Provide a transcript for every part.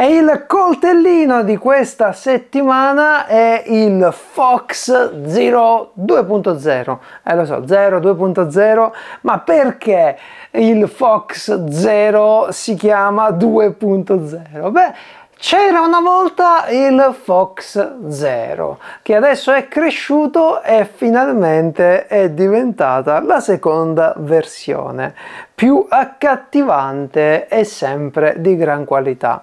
E il coltellino di questa settimana è il Fox 0 2.0. Eh lo so, 0 2.0, ma perché il Fox 0 si chiama 2.0? Beh, c'era una volta il Fox 0, che adesso è cresciuto e finalmente è diventata la seconda versione, più accattivante e sempre di gran qualità.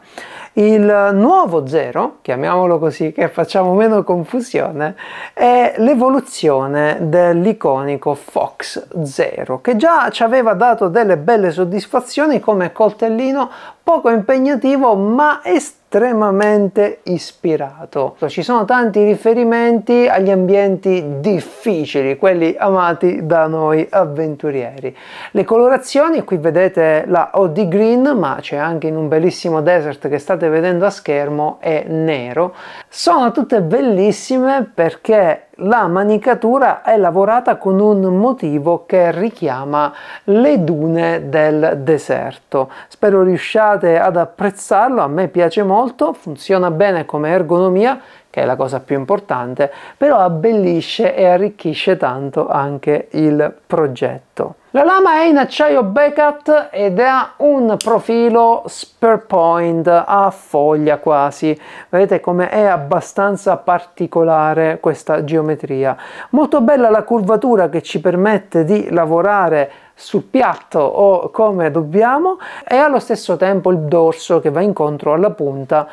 Il nuovo zero, chiamiamolo così, che facciamo meno confusione, è l'evoluzione dell'iconico Fox Zero, che già ci aveva dato delle belle soddisfazioni come coltellino poco impegnativo ma estremamente estremamente ispirato. Ci sono tanti riferimenti agli ambienti difficili, quelli amati da noi avventurieri. Le colorazioni, qui vedete la OD Green, ma c'è anche in un bellissimo desert che state vedendo a schermo, è nero. Sono tutte bellissime perché la manicatura è lavorata con un motivo che richiama le dune del deserto. Spero riusciate ad apprezzarlo, a me piace molto, funziona bene come ergonomia, che è la cosa più importante, però abbellisce e arricchisce tanto anche il progetto. La lama è in acciaio backup ed ha un profilo spear point a foglia quasi. Vedete come è abbastanza particolare questa geometria. Molto bella la curvatura che ci permette di lavorare sul piatto o come dobbiamo e allo stesso tempo il dorso che va incontro alla punta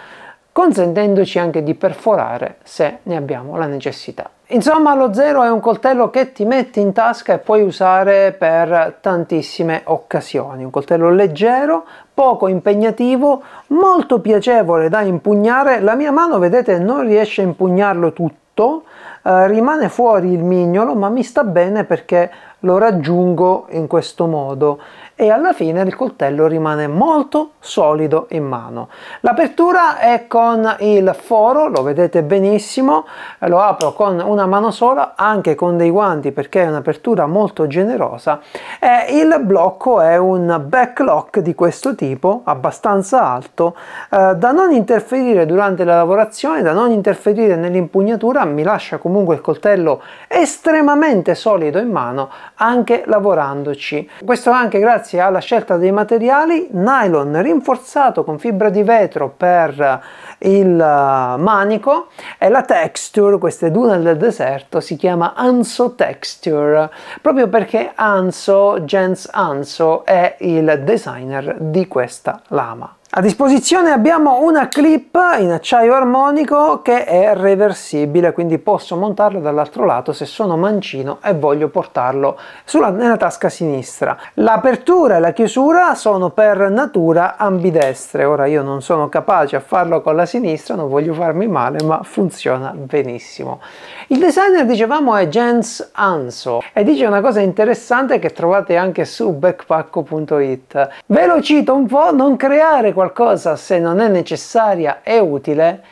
consentendoci anche di perforare se ne abbiamo la necessità. Insomma lo zero è un coltello che ti metti in tasca e puoi usare per tantissime occasioni, un coltello leggero, poco impegnativo, molto piacevole da impugnare, la mia mano vedete non riesce a impugnarlo tutto, eh, rimane fuori il mignolo ma mi sta bene perché lo raggiungo in questo modo e alla fine il coltello rimane molto solido in mano. L'apertura è con il foro, lo vedete benissimo, lo apro con una mano sola, anche con dei guanti perché è un'apertura molto generosa. e il blocco è un backlock di questo tipo, abbastanza alto, eh, da non interferire durante la lavorazione, da non interferire nell'impugnatura, mi lascia comunque il coltello estremamente solido in mano anche lavorandoci. Questo anche grazie grazie alla scelta dei materiali nylon rinforzato con fibra di vetro per il eh, manico e la texture, queste dune del deserto, si chiama Anso Texture proprio perché Anso, Jens Anso, è il designer di questa lama. A disposizione abbiamo una clip in acciaio armonico che è reversibile, quindi posso montarlo dall'altro lato se sono mancino e voglio portarlo sulla, nella tasca sinistra. L'apertura e la chiusura sono per natura ambidestre, ora io non sono capace a farlo con la sinistra, non voglio farmi male, ma funziona benissimo. Il designer, dicevamo, è Jens Anso e dice una cosa interessante che trovate anche su backpacko.it. Ve lo cito un po', non creare qualcosa se non è necessaria e utile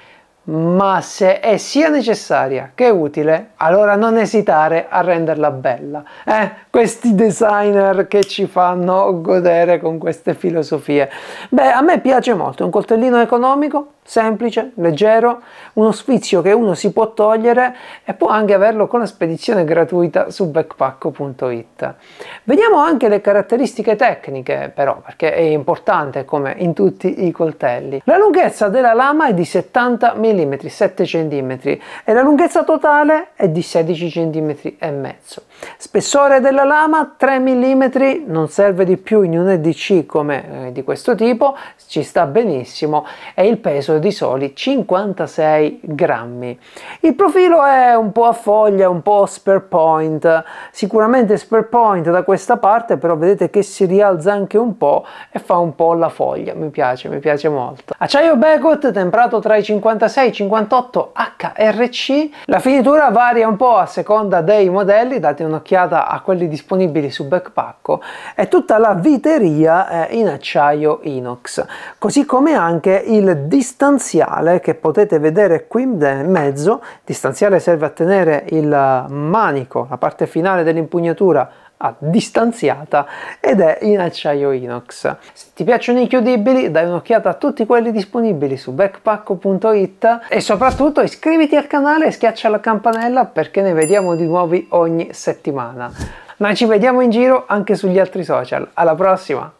ma se è sia necessaria che utile, allora non esitare a renderla bella. Eh? Questi designer che ci fanno godere con queste filosofie. Beh, a me piace molto, è un coltellino economico, semplice, leggero, uno sfizio che uno si può togliere e può anche averlo con la spedizione gratuita su backpacko.it. Vediamo anche le caratteristiche tecniche però, perché è importante come in tutti i coltelli. La lunghezza della lama è di 70 mm mm 7 cm e la lunghezza totale è di 16 cm e mezzo. Spessore della lama 3 mm, non serve di più in un EDC come eh, di questo tipo, ci sta benissimo e il peso è di soli 56 grammi. Il profilo è un po' a foglia, un po' spare point, sicuramente spare point da questa parte, però vedete che si rialza anche un po' e fa un po' la foglia, mi piace, mi piace molto. Acciaio Becot temperato tra i 56 5658 HRC. La finitura varia un po' a seconda dei modelli, date un'occhiata a quelli disponibili su Backpacko, e tutta la viteria eh, in acciaio inox, così come anche il distanziale che potete vedere qui in mezzo. distanziale serve a tenere il manico, la parte finale dell'impugnatura distanziata ed è in acciaio inox. Se ti piacciono i chiudibili dai un'occhiata a tutti quelli disponibili su backpack.it e soprattutto iscriviti al canale e schiaccia la campanella perché ne vediamo di nuovi ogni settimana. Noi ci vediamo in giro anche sugli altri social. Alla prossima!